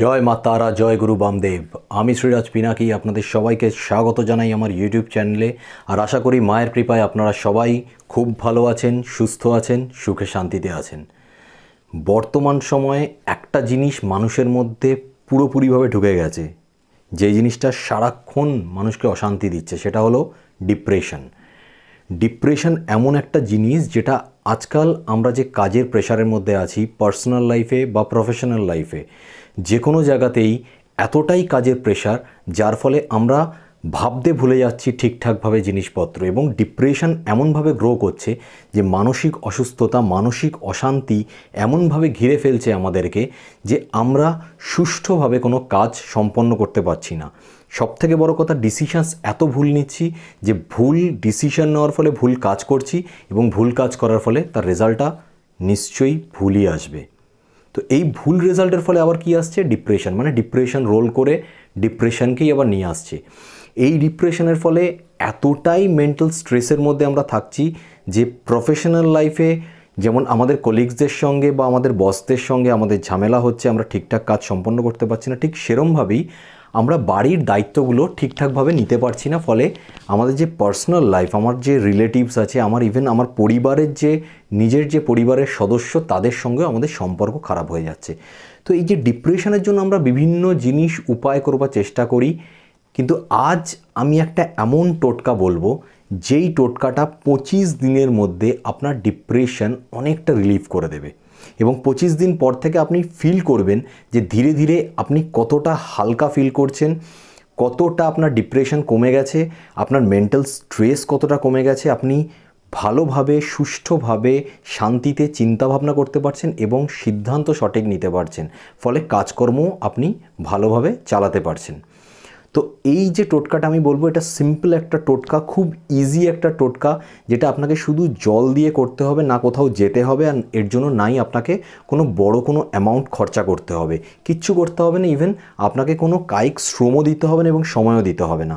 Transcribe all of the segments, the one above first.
জয় মা তারা জয় গুরু বামদেব আমি শ্রীরাজ পিনাকি আপনাদের সবাইকে স্বাগত জানাই আমার ইউটিউব চ্যানেলে আর আশা করি মায়ের কৃপায় আপনারা সবাই খুব ভালো আছেন সুস্থ আছেন সুখে শান্তিতে আছেন বর্তমান সময়ে একটা জিনিস মানুষের মধ্যে পুরোপুরিভাবে ঢুকে গেছে যে জিনিসটা সারাক্ষণ মানুষকে অশান্তি দিচ্ছে সেটা হলো ডিপ্রেশন ডিপ্রেশন এমন একটা জিনিস যেটা আজকাল আমরা যে কাজের প্রেশারের মধ্যে আছি পার্সোনাল লাইফে বা প্রফেশনাল লাইফে যে কোনো জায়গাতেই এতটাই কাজের প্রেশার যার ফলে আমরা ভাবতে ভুলে যাচ্ছি ঠিকঠাকভাবে জিনিসপত্র এবং ডিপ্রেশন এমনভাবে গ্রো করছে যে মানসিক অসুস্থতা মানসিক অশান্তি এমনভাবে ঘিরে ফেলছে আমাদেরকে যে আমরা সুষ্ঠুভাবে কোনো কাজ সম্পন্ন করতে পারছি না সবথেকে বড় কথা ডিসিশানস এত ভুল নিচ্ছি যে ভুল ডিসিশন নেওয়ার ফলে ভুল কাজ করছি এবং ভুল কাজ করার ফলে তার রেজাল্টটা নিশ্চয়ই ভুলই আসবে তো এই ভুল রেজাল্টের ফলে আবার কি আসছে ডিপ্রেশন মানে ডিপ্রেশন রোল করে ডিপ্রেশনকেই আবার নিয়ে আসছে এই ডিপ্রেশনের ফলে এতটাই মেন্টাল স্ট্রেসের মধ্যে আমরা থাকছি যে প্রফেশনাল লাইফে যেমন আমাদের কলিগসদের সঙ্গে বা আমাদের বসদের সঙ্গে আমাদের ঝামেলা হচ্ছে আমরা ঠিকঠাক কাজ সম্পন্ন করতে পারছি না ঠিক সেরমভাবেই আমরা বাড়ির দায়িত্বগুলো ঠিকঠাকভাবে নিতে পারছি না ফলে আমাদের যে পার্সোনাল লাইফ আমার যে রিলেটিভস আছে আমার ইভেন আমার পরিবারের যে নিজের যে পরিবারের সদস্য তাদের সঙ্গে আমাদের সম্পর্ক খারাপ হয়ে যাচ্ছে তো এই যে ডিপ্রেশনের জন্য আমরা বিভিন্ন জিনিস উপায় করবার চেষ্টা করি কিন্তু আজ আমি একটা এমন টোটকা বলবো যেই টোটকাটা পঁচিশ দিনের মধ্যে আপনার ডিপ্রেশন অনেকটা রিলিফ করে দেবে এবং পঁচিশ দিন পর থেকে আপনি ফিল করবেন যে ধীরে ধীরে আপনি কতটা হালকা ফিল করছেন কতটা আপনার ডিপ্রেশন কমে গেছে আপনার মেন্টাল স্ট্রেস কতটা কমে গেছে আপনি ভালোভাবে সুষ্ঠুভাবে শান্তিতে চিন্তাভাবনা করতে পারছেন এবং সিদ্ধান্ত সঠিক নিতে পারছেন ফলে কাজকর্ম আপনি ভালোভাবে চালাতে পারছেন তো এই যে টোটকাটা আমি বলবো এটা সিম্পল একটা টোটকা খুব ইজি একটা টোটকা যেটা আপনাকে শুধু জল দিয়ে করতে হবে না কোথাও যেতে হবে আর এর জন্য নাই আপনাকে কোনো বড় কোনো অ্যামাউন্ট খরচা করতে হবে কিচ্ছু করতে হবে না ইভেন আপনাকে কোনো কায়িক শ্রমও দিতে হবে না এবং সময়ও দিতে হবে না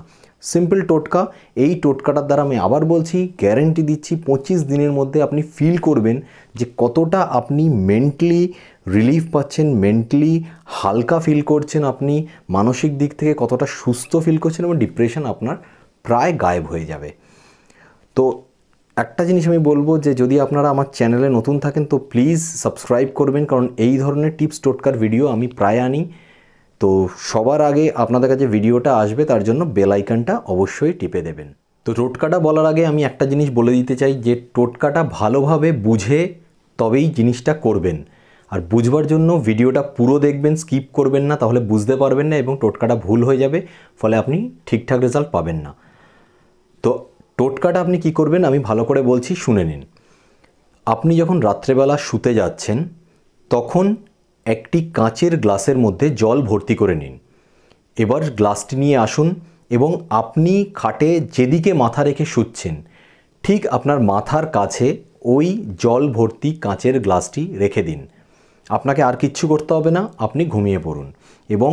সিম্পল টোটকা এই টোটকাটার দ্বারা আমি আবার বলছি গ্যারেন্টি দিচ্ছি পঁচিশ দিনের মধ্যে আপনি ফিল করবেন যে কতটা আপনি মেন্টালি রিলিফ পাচ্ছেন মেন্টালি হালকা ফিল করছেন আপনি মানসিক দিক থেকে কতটা সুস্থ ফিল করছেন এবং ডিপ্রেশন আপনার প্রায় গায়েব হয়ে যাবে তো একটা জিনিস আমি বলবো যে যদি আপনারা আমার চ্যানেলে নতুন থাকেন তো প্লিজ সাবস্ক্রাইব করবেন কারণ এই ধরনের টিপস টোটকার ভিডিও আমি প্রায় আনি তো সবার আগে আপনাদের কাছে ভিডিওটা আসবে তার জন্য বেলাইকানটা অবশ্যই টিপে দেবেন তো টোটকাটা বলার আগে আমি একটা জিনিস বলে দিতে চাই যে টোটকাটা ভালোভাবে বুঝে তবেই জিনিসটা করবেন আর বুঝবার জন্য ভিডিওটা পুরো দেখবেন স্কিপ করবেন না তাহলে বুঝতে পারবেন না এবং টোটকাটা ভুল হয়ে যাবে ফলে আপনি ঠিকঠাক রেজাল্ট পাবেন না তো টোটকাটা আপনি কি করবেন আমি ভালো করে বলছি শুনে নিন আপনি যখন রাত্রেবেলা শুতে যাচ্ছেন তখন একটি কাঁচের গ্লাসের মধ্যে জল ভর্তি করে নিন এবার গ্লাসটি নিয়ে আসুন এবং আপনি খাটে যেদিকে মাথা রেখে শুচ্ছেন ঠিক আপনার মাথার কাছে ওই জল ভর্তি কাঁচের গ্লাসটি রেখে দিন আপনাকে আর কিচ্ছু করতে হবে না আপনি ঘুমিয়ে পড়ুন এবং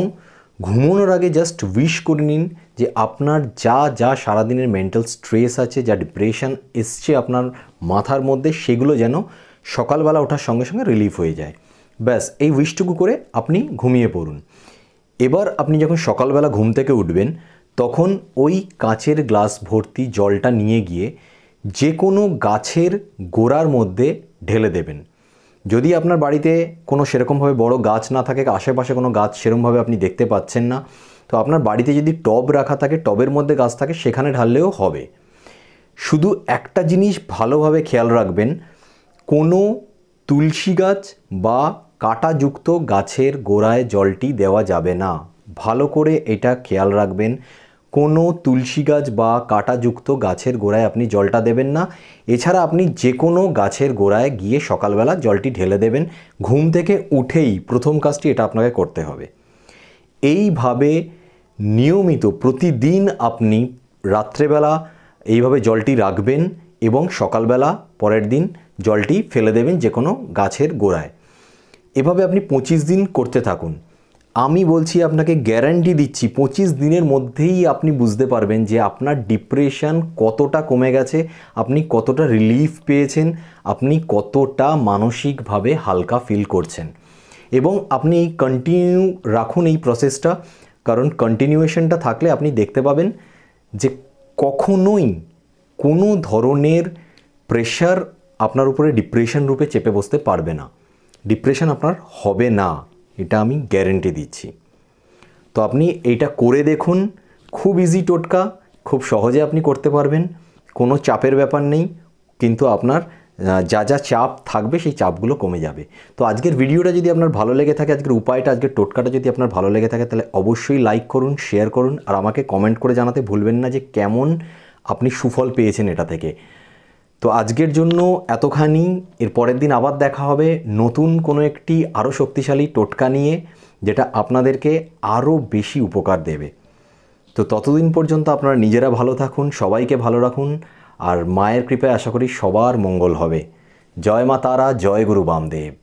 ঘুমোনোর আগে জাস্ট উইশ করে নিন যে আপনার যা যা সারাদিনের মেন্টাল স্ট্রেস আছে যা ডিপ্রেশন এসছে আপনার মাথার মধ্যে সেগুলো যেন সকালবেলা ওঠার সঙ্গে সঙ্গে রিলিফ হয়ে যায় ব্যাস এই উইশটুকু করে আপনি ঘুমিয়ে পড়ুন এবার আপনি যখন সকালবেলা ঘুম থেকে উঠবেন তখন ওই কাঁচের গ্লাস ভর্তি জলটা নিয়ে গিয়ে যে কোনো গাছের গোড়ার মধ্যে ঢেলে দেবেন যদি আপনার বাড়িতে কোনো সেরকমভাবে বড় গাছ না থাকে আশেপাশে কোনো গাছ সেরকমভাবে আপনি দেখতে পাচ্ছেন না তো আপনার বাড়িতে যদি টব রাখা থাকে টবের মধ্যে গাছ থাকে সেখানে ঢাললেও হবে শুধু একটা জিনিস ভালোভাবে খেয়াল রাখবেন কোনো তুলসী গাছ বা কাটাযুক্ত গাছের গোড়ায় জলটি দেওয়া যাবে না ভালো করে এটা খেয়াল রাখবেন কোনো তুলসী গাছ বা কাটাযুক্ত গাছের গোড়ায় আপনি জলটা দেবেন না এছাড়া আপনি যে কোনো গাছের গোড়ায় গিয়ে সকালবেলা জলটি ঢেলে দেবেন ঘুম থেকে উঠেই প্রথম কাজটি এটা আপনাকে করতে হবে এইভাবে নিয়মিত প্রতিদিন আপনি রাত্রেবেলা এইভাবে জলটি রাখবেন এবং সকালবেলা পরের দিন জলটি ফেলে দেবেন যে কোনো গাছের গোড়ায় এভাবে আপনি পঁচিশ দিন করতে থাকুন আমি বলছি আপনাকে গ্যারান্টি দিচ্ছি পঁচিশ দিনের মধ্যেই আপনি বুঝতে পারবেন যে আপনার ডিপ্রেশন কতটা কমে গেছে আপনি কতটা রিলিফ পেয়েছেন আপনি কতটা মানসিকভাবে হালকা ফিল করছেন এবং আপনি কন্টিনিউ রাখুন এই প্রসেসটা কারণ কন্টিনিউয়েশনটা থাকলে আপনি দেখতে পাবেন যে কখনোই কোনো ধরনের প্রেশার আপনার উপরে ডিপ্রেশন রূপে চেপে বসতে পারবে না ডিপ্রেশন আপনার হবে না এটা আমি গ্যারেন্টি দিচ্ছি তো আপনি এইটা করে দেখুন খুব ইজি টোটকা খুব সহজে আপনি করতে পারবেন কোনো চাপের ব্যাপার নেই কিন্তু আপনার যা যা চাপ থাকবে সেই চাপগুলো কমে যাবে তো আজকের ভিডিওটা যদি আপনার ভালো লেগে থাকে আজকের উপায়টা আজকের টোটকাটা যদি আপনার ভালো লেগে থাকে তাহলে অবশ্যই লাইক করুন শেয়ার করুন আর আমাকে কমেন্ট করে জানাতে ভুলবেন না যে কেমন আপনি সুফল পেয়েছেন এটা থেকে তো আজকের জন্য এতখানি এর পরের দিন আবার দেখা হবে নতুন কোনো একটি আরও শক্তিশালী টোটকা নিয়ে যেটা আপনাদেরকে আরও বেশি উপকার দেবে তো ততদিন পর্যন্ত আপনারা নিজেরা ভালো থাকুন সবাইকে ভালো রাখুন আর মায়ের কৃপায় আশা করি সবার মঙ্গল হবে জয় মা তারা জয় গুরু বামদেব